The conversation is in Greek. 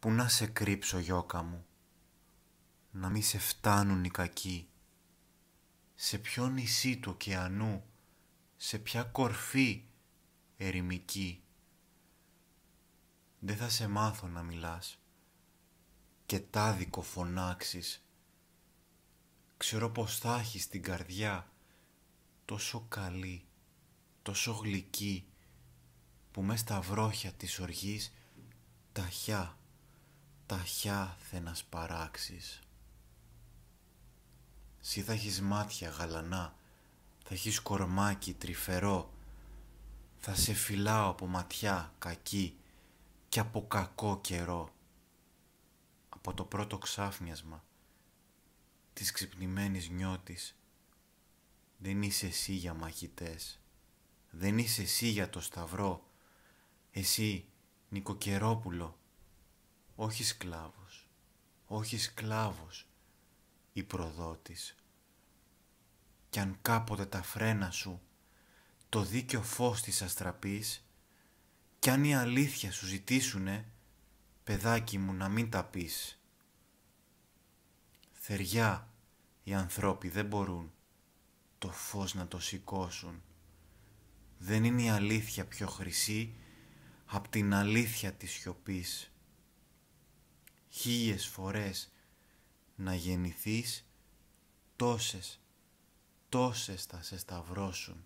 Που να σε κρύψω γιώκα μου, να μη σε φτάνουν οι κακοί. Σε ποιο νησί του ωκεανού, σε ποια κορφή ερημική. Δεν θα σε μάθω να μιλάς και τάδικο φωνάξεις. Ξέρω πως θα έχεις την καρδιά τόσο καλή, τόσο γλυκή, που μες στα βρόχια της οργής ταχιά ταχιά να παράξεις. Συ θα έχεις μάτια γαλανά, θα έχεις κορμάκι τρυφερό, θα σε φυλάω από ματιά κακή και από κακό καιρό. Από το πρώτο ξάφνιασμα της ξυπνημένης νιώτης, δεν είσαι εσύ για μαχητές, δεν είσαι εσύ για το σταυρό, εσύ Νικοκερόπουλο, όχι σκλάβος, όχι σκλάβος, η προδότης. Κι αν κάποτε τα φρένα σου, το δίκιο φως της αστραπής, κι αν η αλήθεια σου ζητήσουνε, παιδάκι μου να μην τα πεις. Θεριά οι ανθρώποι δεν μπορούν το φως να το σηκώσουν. Δεν είναι η αλήθεια πιο χρυσή απ' την αλήθεια της σιωπής χίλιες φορές να γεννηθείς, τόσες, τόσες θα σε σταυρώσουν.